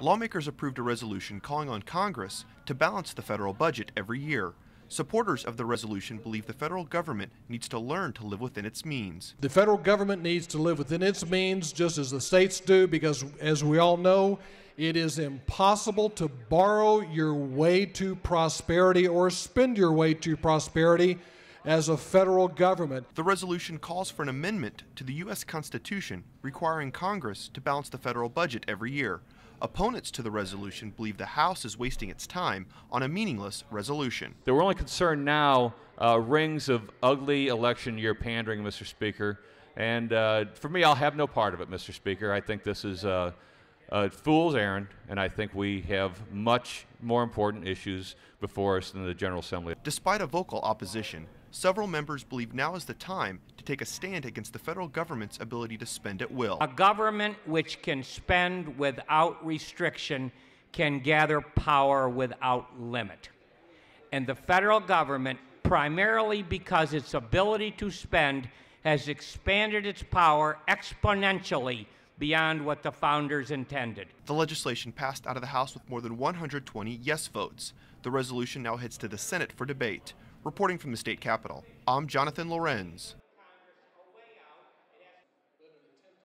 Lawmakers approved a resolution calling on Congress to balance the federal budget every year. Supporters of the resolution believe the federal government needs to learn to live within its means. The federal government needs to live within its means just as the states do because, as we all know, it is impossible to borrow your way to prosperity or spend your way to prosperity as a federal government. The resolution calls for an amendment to the U.S. Constitution requiring Congress to balance the federal budget every year. Opponents to the resolution believe the House is wasting its time on a meaningless resolution. are only concern now uh, rings of ugly election year pandering, Mr. Speaker. And uh, for me, I'll have no part of it, Mr. Speaker. I think this is uh, a fool's errand, and I think we have much more important issues before us than the General Assembly. Despite a vocal opposition, several members believe now is the time to take a stand against the federal government's ability to spend at will. A government which can spend without restriction can gather power without limit. And the federal government, primarily because its ability to spend has expanded its power exponentially beyond what the founders intended. The legislation passed out of the House with more than 120 yes votes. The resolution now heads to the Senate for debate. Reporting from the state capitol, I'm Jonathan Lorenz,